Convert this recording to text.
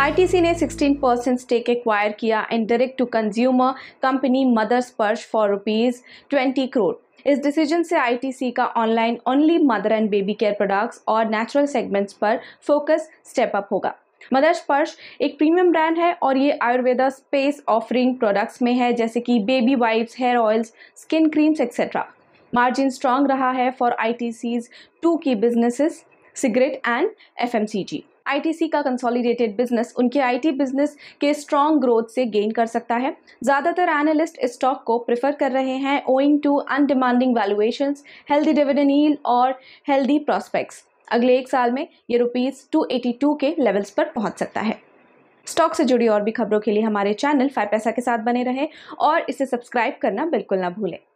ITC ने 16 percent stake acquire किया in direct to consumer company mother Sparsh for rupees twenty crore इस decision से ITC का online only mother and baby care products और natural segments पर focus step up होगा mother Sparsh एक premium brand है और ये आयुर्वेदा स्पेस ऑफरिंग प्रोडक्ट्स में है जैसे कि baby wipes hair oils skin creams etcetera margin strong रहा है for I T C's two key businesses cigarette and F M C G ITC का कंसोलिडेटेड बिजनेस उनके आईटी बिजनेस के स्ट्रॉन्ग ग्रोथ से गेन कर सकता है ज़्यादातर एनालिस्ट स्टॉक को प्रेफर कर रहे हैं owing to undemanding valuation healthy dividend yield और हेल्दी प्रॉस्पेक्ट्स अगले एक साल में ये रुपीज़ टू के लेवल्स पर पहुँच सकता है स्टॉक से जुड़ी और भी खबरों के लिए हमारे चैनल फाइव पैसा के साथ बने रहें और इसे सब्सक्राइब करना बिल्कुल ना भूलें